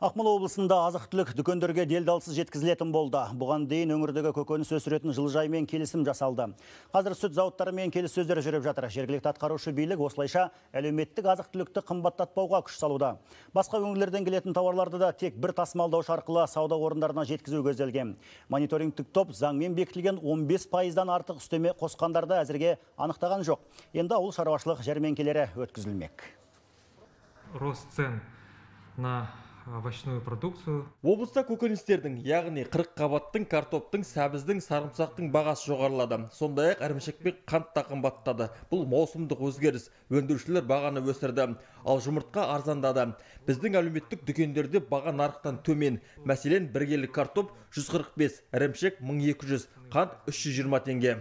Ақмола облысында азық түлік дүкендерге делдалсыз жеткізілетін болды. Бұған дейін өңірдегі көкөніс өсіретін жылыжаймен келісім жасалды. Қазір сүт зауыттарымен келіссөздер жүріп жатыр. Жергілікті атқарушы билік осылайша әлеуметтік азық түлікті қымбаттатпауға күш салуда. Басқа өңірлерден келетін тауарларды да тек бір тасымалдаушы арқылы сауда орындарына жеткізу көзделген. Мониторингтік топ заңмен бекітілген 15 пайыздан артық үстеме қосқандарды әзірге анықтаған жоқ. Енді ауыл шаруашылық жәрмеңкелері өткізілмек. Рост цен на овощную продукцию облыста көкөністердің яғни 40 қабаттың картоптың сәбіздің сарымсақтың бағасы жоғарылады сондай ақ ірімшік пен қант та қымбаттады бұл маусымдық өзгеріс өндірушілер бағаны өсірді ал жұмыртқа арзандады біздің әлеуметтік дүкендерде баға нарықтан төмен мәселен бір келі картоп 145, қырық бес ірімшік қант 320 теңге